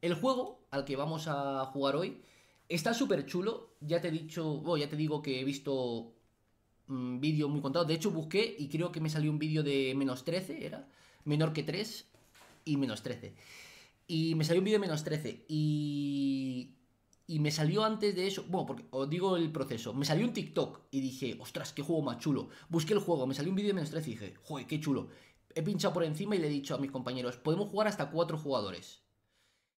El juego al que vamos a jugar hoy está súper chulo. Ya te he dicho, bueno, ya te digo que he visto un mm, vídeos muy contado. De hecho, busqué y creo que me salió un vídeo de menos 13, era menor que 3 y menos 13. Y me salió un vídeo de menos 13. Y. Y me salió antes de eso. Bueno, os digo el proceso. Me salió un TikTok y dije, ostras, qué juego más chulo. Busqué el juego, me salió un vídeo de menos 13 y dije, joder, qué chulo. He pinchado por encima y le he dicho a mis compañeros, podemos jugar hasta cuatro jugadores.